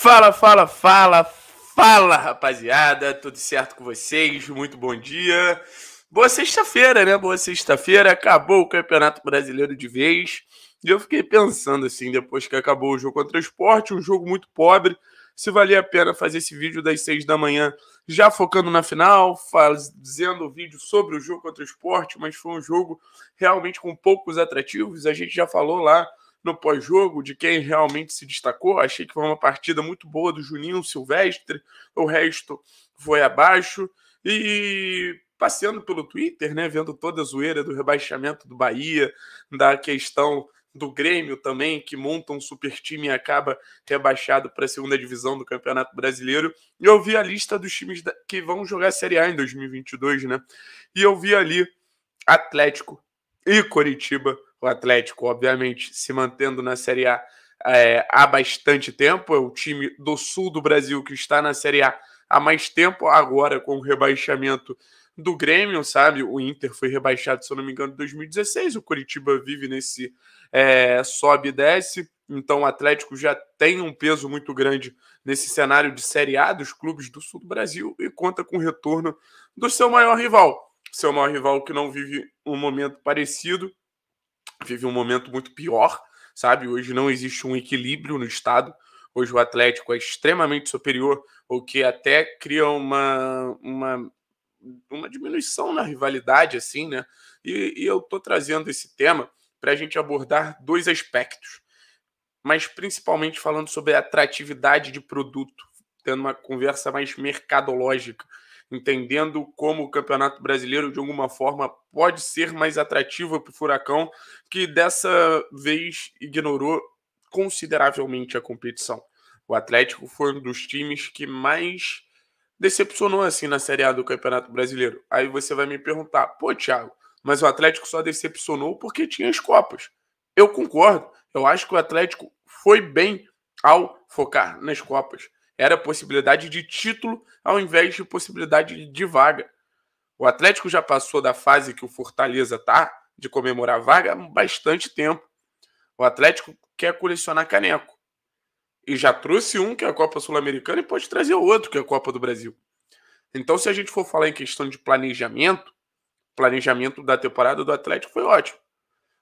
Fala, fala, fala, fala, rapaziada, tudo certo com vocês? Muito bom dia. Boa sexta-feira, né? Boa sexta-feira. Acabou o Campeonato Brasileiro de vez. E eu fiquei pensando assim, depois que acabou o jogo contra o esporte, um jogo muito pobre, se valia a pena fazer esse vídeo das seis da manhã, já focando na final, fazendo o vídeo sobre o jogo contra o esporte, mas foi um jogo realmente com poucos atrativos. A gente já falou lá no pós-jogo de quem realmente se destacou. Achei que foi uma partida muito boa do Juninho Silvestre, o resto foi abaixo. E passeando pelo Twitter, né, vendo toda a zoeira do rebaixamento do Bahia, da questão do Grêmio também, que monta um super time e acaba rebaixado para a segunda divisão do Campeonato Brasileiro. E eu vi a lista dos times que vão jogar a Série A em 2022, né? E eu vi ali Atlético e Coritiba o Atlético, obviamente, se mantendo na Série A é, há bastante tempo. É o time do sul do Brasil que está na Série A há mais tempo, agora com o rebaixamento do Grêmio, sabe? O Inter foi rebaixado, se eu não me engano, em 2016. O Curitiba vive nesse é, sobe e desce. Então o Atlético já tem um peso muito grande nesse cenário de Série A dos clubes do sul do Brasil e conta com o retorno do seu maior rival. Seu maior rival que não vive um momento parecido vive um momento muito pior, sabe? Hoje não existe um equilíbrio no Estado. Hoje o Atlético é extremamente superior, o que até cria uma, uma, uma diminuição na rivalidade, assim, né? E, e eu tô trazendo esse tema para a gente abordar dois aspectos, mas principalmente falando sobre a atratividade de produto, tendo uma conversa mais mercadológica entendendo como o Campeonato Brasileiro, de alguma forma, pode ser mais atrativo para o Furacão, que dessa vez ignorou consideravelmente a competição. O Atlético foi um dos times que mais decepcionou assim na Série A do Campeonato Brasileiro. Aí você vai me perguntar, pô, Thiago, mas o Atlético só decepcionou porque tinha as Copas. Eu concordo. Eu acho que o Atlético foi bem ao focar nas Copas era possibilidade de título ao invés de possibilidade de vaga. O Atlético já passou da fase que o Fortaleza está de comemorar a vaga há bastante tempo. O Atlético quer colecionar caneco. E já trouxe um que é a Copa Sul-Americana e pode trazer outro que é a Copa do Brasil. Então, se a gente for falar em questão de planejamento, planejamento da temporada do Atlético foi ótimo.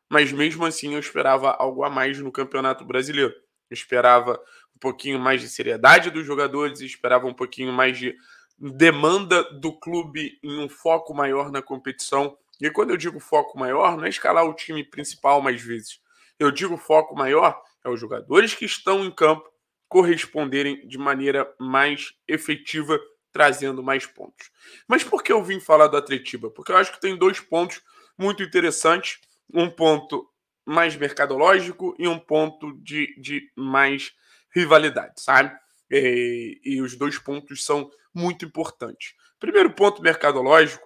Mas mesmo assim eu esperava algo a mais no Campeonato Brasileiro esperava um pouquinho mais de seriedade dos jogadores, esperava um pouquinho mais de demanda do clube em um foco maior na competição. E quando eu digo foco maior, não é escalar o time principal mais vezes. Eu digo foco maior é os jogadores que estão em campo corresponderem de maneira mais efetiva, trazendo mais pontos. Mas por que eu vim falar do Atletiba? Porque eu acho que tem dois pontos muito interessantes. Um ponto mais mercadológico e um ponto de, de mais rivalidade, sabe? E, e os dois pontos são muito importantes. Primeiro ponto mercadológico,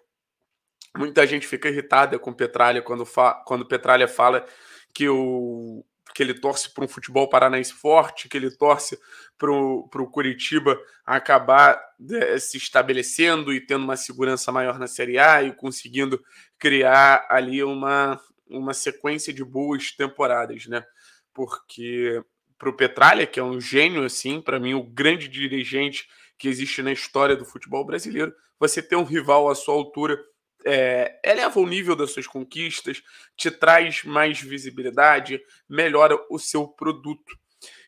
muita gente fica irritada com Petralha quando, fa quando Petralha fala que o que ele torce para um futebol paranaense forte, que ele torce para o Curitiba acabar é, se estabelecendo e tendo uma segurança maior na Série A e conseguindo criar ali uma, uma sequência de boas temporadas, né? Porque para o Petralha, que é um gênio, assim, para mim, o grande dirigente que existe na história do futebol brasileiro, você ter um rival à sua altura é, eleva o nível das suas conquistas, te traz mais visibilidade, melhora o seu produto.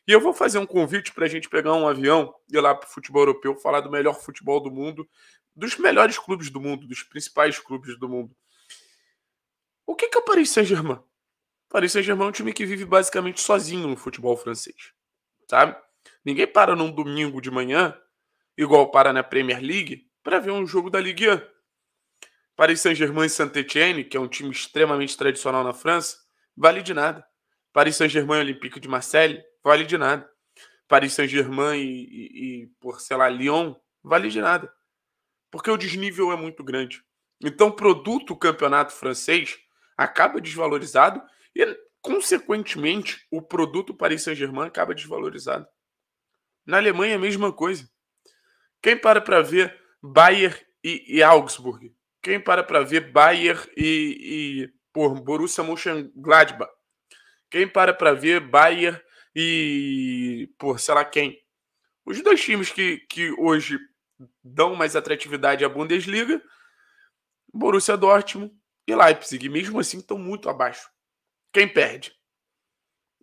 E eu vou fazer um convite para a gente pegar um avião e ir lá para o futebol europeu, falar do melhor futebol do mundo, dos melhores clubes do mundo, dos principais clubes do mundo. O que, que é o Paris Saint-Germain? Paris Saint-Germain é um time que vive basicamente sozinho no futebol francês, sabe? Ninguém para num domingo de manhã, igual para na Premier League, para ver um jogo da Ligue 1. Paris Saint-Germain e saint etienne que é um time extremamente tradicional na França, vale de nada. Paris Saint-Germain e Olympique de Marseille, vale de nada. Paris Saint-Germain e, e, e, por sei lá, Lyon, vale de nada. Porque o desnível é muito grande. Então, produto o campeonato francês acaba desvalorizado e, consequentemente, o produto Paris Saint-Germain acaba desvalorizado. Na Alemanha, a mesma coisa. Quem para para ver Bayer e, e, Augsburg? Quem para para ver Bayer e, e por Borussia Mönchengladbach? Quem para para ver Bayer e por sei lá quem? Os dois times que, que hoje dão mais atratividade à Bundesliga, Borussia Dortmund e Leipzig. E mesmo assim estão muito abaixo. Quem perde?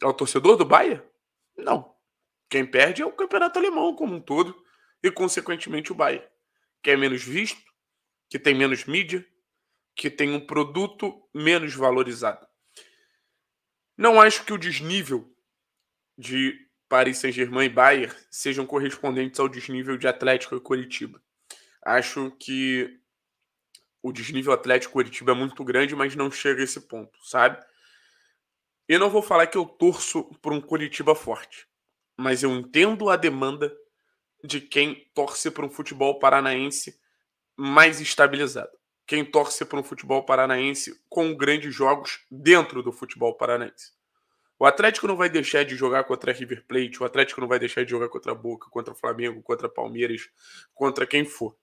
É o torcedor do Bayern? Não. Quem perde é o campeonato alemão como um todo e, consequentemente, o Bayern, que é menos visto, que tem menos mídia, que tem um produto menos valorizado. Não acho que o desnível de Paris Saint-Germain e Bayern sejam correspondentes ao desnível de Atlético e Curitiba. Acho que o desnível Atlético Curitiba é muito grande, mas não chega a esse ponto, sabe? Eu não vou falar que eu torço por um Curitiba forte, mas eu entendo a demanda de quem torce para um futebol paranaense mais estabilizado. Quem torce para um futebol paranaense com grandes jogos dentro do futebol paranaense. O Atlético não vai deixar de jogar contra River Plate, o Atlético não vai deixar de jogar contra Boca, contra Flamengo, contra Palmeiras, contra quem for.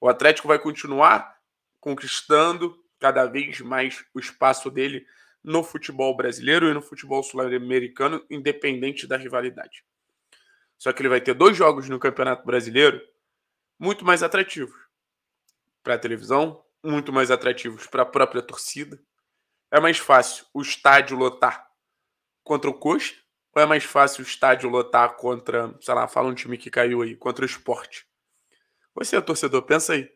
O Atlético vai continuar conquistando cada vez mais o espaço dele no futebol brasileiro e no futebol sul-americano, independente da rivalidade. Só que ele vai ter dois jogos no Campeonato Brasileiro muito mais atrativos para a televisão, muito mais atrativos para a própria torcida. É mais fácil o estádio lotar contra o Coxa ou é mais fácil o estádio lotar contra, sei lá, fala um time que caiu aí, contra o esporte? Você, torcedor, pensa aí.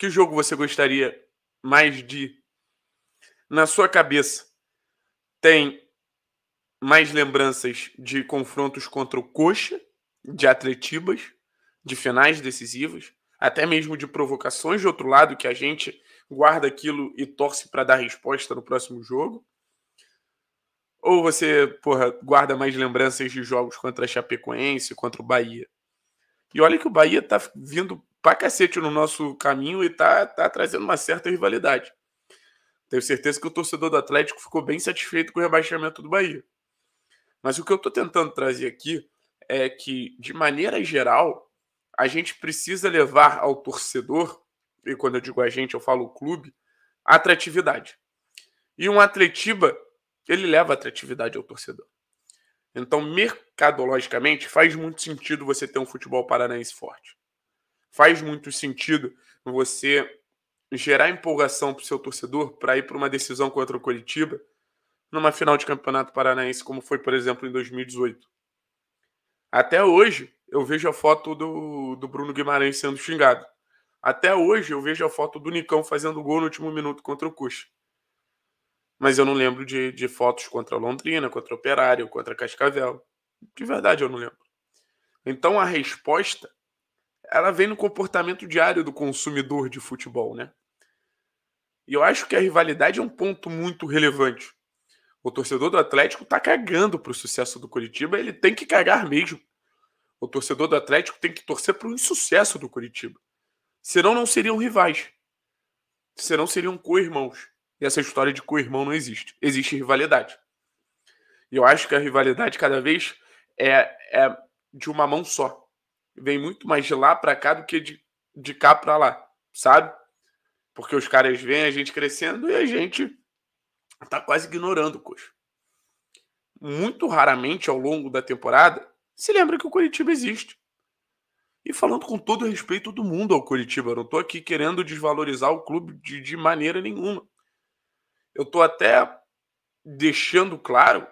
Que jogo você gostaria mais de? Na sua cabeça, tem mais lembranças de confrontos contra o Coxa, de atletibas, de finais decisivos, até mesmo de provocações de outro lado que a gente guarda aquilo e torce para dar resposta no próximo jogo? Ou você, porra, guarda mais lembranças de jogos contra a Chapecoense, contra o Bahia? E olha que o Bahia tá vindo pra cacete no nosso caminho e tá, tá trazendo uma certa rivalidade. Tenho certeza que o torcedor do Atlético ficou bem satisfeito com o rebaixamento do Bahia. Mas o que eu estou tentando trazer aqui é que, de maneira geral, a gente precisa levar ao torcedor, e quando eu digo a gente, eu falo o clube, atratividade. E um atletiba, ele leva atratividade ao torcedor. Então, mercadologicamente, faz muito sentido você ter um futebol paranaense forte faz muito sentido você gerar empolgação para o seu torcedor para ir para uma decisão contra o Coritiba numa final de campeonato paranaense, como foi, por exemplo, em 2018. Até hoje, eu vejo a foto do, do Bruno Guimarães sendo xingado. Até hoje, eu vejo a foto do Nicão fazendo gol no último minuto contra o Cuxa. Mas eu não lembro de, de fotos contra a Londrina, contra o Operário, contra Cascavel. De verdade, eu não lembro. Então, a resposta ela vem no comportamento diário do consumidor de futebol, né? E eu acho que a rivalidade é um ponto muito relevante. O torcedor do Atlético tá cagando pro sucesso do Curitiba, ele tem que cagar mesmo. O torcedor do Atlético tem que torcer pro insucesso do Curitiba. Senão não seriam rivais. Senão seriam co-irmãos. E essa história de co-irmão não existe. Existe rivalidade. E eu acho que a rivalidade cada vez é, é de uma mão só vem muito mais de lá para cá do que de, de cá para lá, sabe? Porque os caras veem a gente crescendo e a gente tá quase ignorando o coxa. Muito raramente ao longo da temporada se lembra que o Curitiba existe. E falando com todo respeito do mundo ao Curitiba, eu não tô aqui querendo desvalorizar o clube de, de maneira nenhuma. Eu tô até deixando claro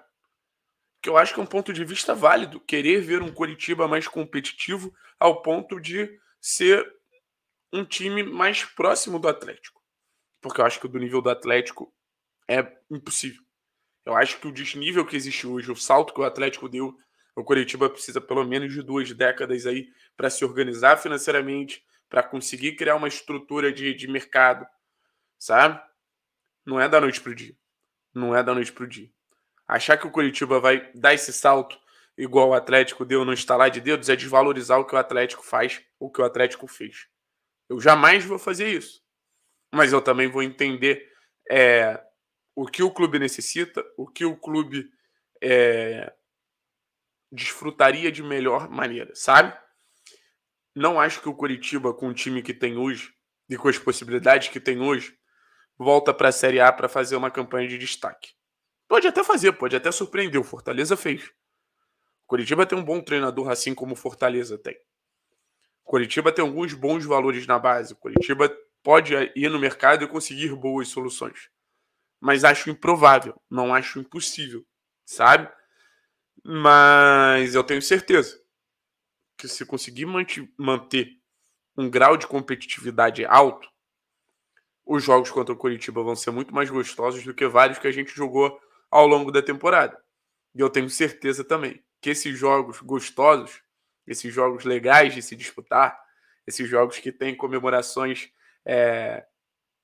que eu acho que é um ponto de vista válido, querer ver um Curitiba mais competitivo ao ponto de ser um time mais próximo do Atlético. Porque eu acho que do nível do Atlético é impossível. Eu acho que o desnível que existe hoje, o salto que o Atlético deu, o Curitiba precisa pelo menos de duas décadas aí para se organizar financeiramente, para conseguir criar uma estrutura de, de mercado, sabe? Não é da noite para o dia. Não é da noite para o dia. Achar que o Curitiba vai dar esse salto igual o Atlético deu no estalar de dedos é desvalorizar o que o Atlético faz, o que o Atlético fez. Eu jamais vou fazer isso. Mas eu também vou entender é, o que o clube necessita, o que o clube é, desfrutaria de melhor maneira, sabe? Não acho que o Curitiba, com o time que tem hoje e com as possibilidades que tem hoje, volta para a Série A para fazer uma campanha de destaque. Pode até fazer, pode até surpreender. O Fortaleza fez. O Curitiba tem um bom treinador, assim como o Fortaleza tem. O Curitiba tem alguns bons valores na base. O Curitiba pode ir no mercado e conseguir boas soluções. Mas acho improvável, não acho impossível, sabe? Mas eu tenho certeza que se conseguir manter um grau de competitividade alto, os jogos contra o Curitiba vão ser muito mais gostosos do que vários que a gente jogou ao longo da temporada. E eu tenho certeza também que esses jogos gostosos, esses jogos legais de se disputar, esses jogos que têm comemorações é,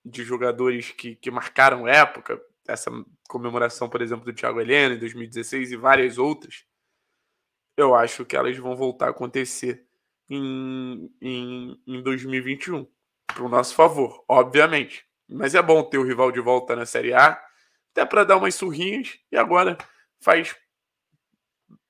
de jogadores que, que marcaram época, essa comemoração, por exemplo, do Thiago Helena em 2016 e várias outras, eu acho que elas vão voltar a acontecer em, em, em 2021, para o nosso favor, obviamente. Mas é bom ter o rival de volta na Série A, até para dar umas surrinhas, e agora faz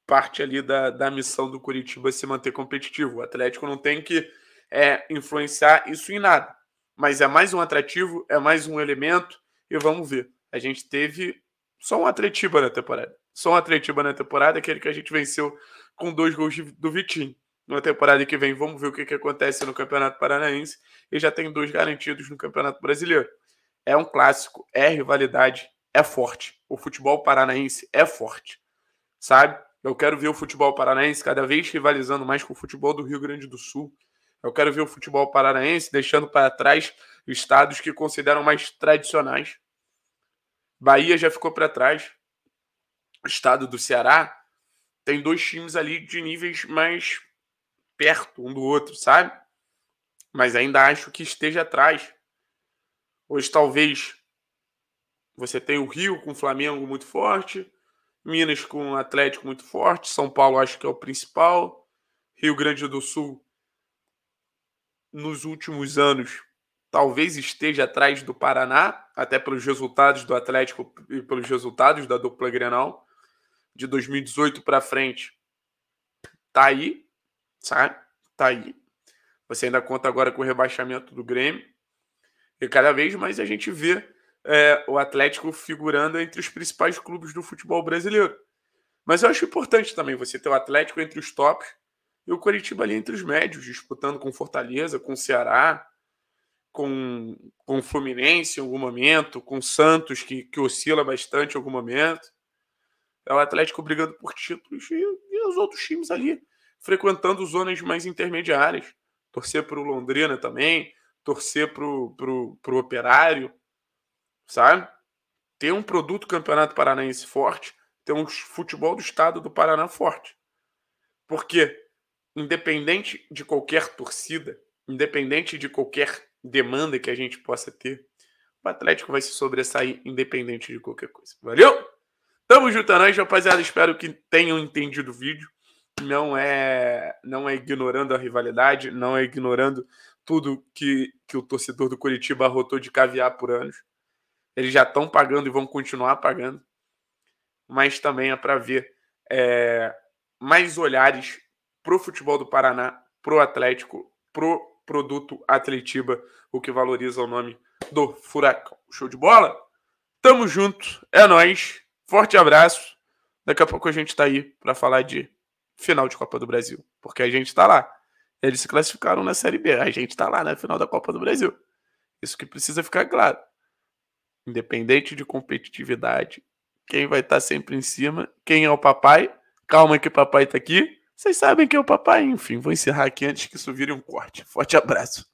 parte ali da, da missão do Curitiba se manter competitivo. O Atlético não tem que é, influenciar isso em nada, mas é mais um atrativo, é mais um elemento, e vamos ver. A gente teve só um Atletiba na temporada. Só um Atletiba na temporada, aquele que a gente venceu com dois gols de, do Vitinho. Na temporada que vem, vamos ver o que, que acontece no Campeonato Paranaense. E já tem dois garantidos no Campeonato Brasileiro. É um clássico, é rivalidade, é forte. O futebol paranaense é forte, sabe? Eu quero ver o futebol paranaense cada vez rivalizando mais com o futebol do Rio Grande do Sul. Eu quero ver o futebol paranaense deixando para trás estados que consideram mais tradicionais. Bahia já ficou para trás. O estado do Ceará tem dois times ali de níveis mais perto um do outro, sabe? Mas ainda acho que esteja atrás. Hoje talvez você tem o Rio com o Flamengo muito forte, Minas com o Atlético muito forte, São Paulo acho que é o principal, Rio Grande do Sul nos últimos anos talvez esteja atrás do Paraná, até pelos resultados do Atlético e pelos resultados da dupla Grenal de 2018 para frente. Tá aí, sabe? Tá, tá aí. Você ainda conta agora com o rebaixamento do Grêmio. E cada vez mais a gente vê é, o Atlético figurando entre os principais clubes do futebol brasileiro. Mas eu acho importante também você ter o Atlético entre os tops e o Coritiba ali entre os médios, disputando com Fortaleza, com Ceará, com, com Fluminense em algum momento, com Santos, que, que oscila bastante em algum momento. É o Atlético brigando por títulos e, e os outros times ali frequentando zonas mais intermediárias. Torcer para o Londrina também, torcer para o Operário sabe? Ter um produto Campeonato Paranaense forte, ter um futebol do estado do Paraná forte. Porque, independente de qualquer torcida, independente de qualquer demanda que a gente possa ter, o Atlético vai se sobressair independente de qualquer coisa. Valeu? Tamo junto a é nós, rapaziada. Espero que tenham entendido o vídeo. Não é, não é ignorando a rivalidade, não é ignorando tudo que, que o torcedor do Curitiba arrotou de caviar por anos. Eles já estão pagando e vão continuar pagando. Mas também é para ver é, mais olhares para o futebol do Paraná, para o Atlético, para o produto Atletiba, o que valoriza o nome do Furacão. Show de bola? Tamo junto, é nós. Forte abraço. Daqui a pouco a gente tá aí para falar de final de Copa do Brasil, porque a gente tá lá. Eles se classificaram na Série B, a gente tá lá na final da Copa do Brasil. Isso que precisa ficar claro. Independente de competitividade, quem vai estar tá sempre em cima, quem é o papai. Calma que o papai está aqui. Vocês sabem quem é o papai, enfim. Vou encerrar aqui antes que isso vire um corte. Forte abraço.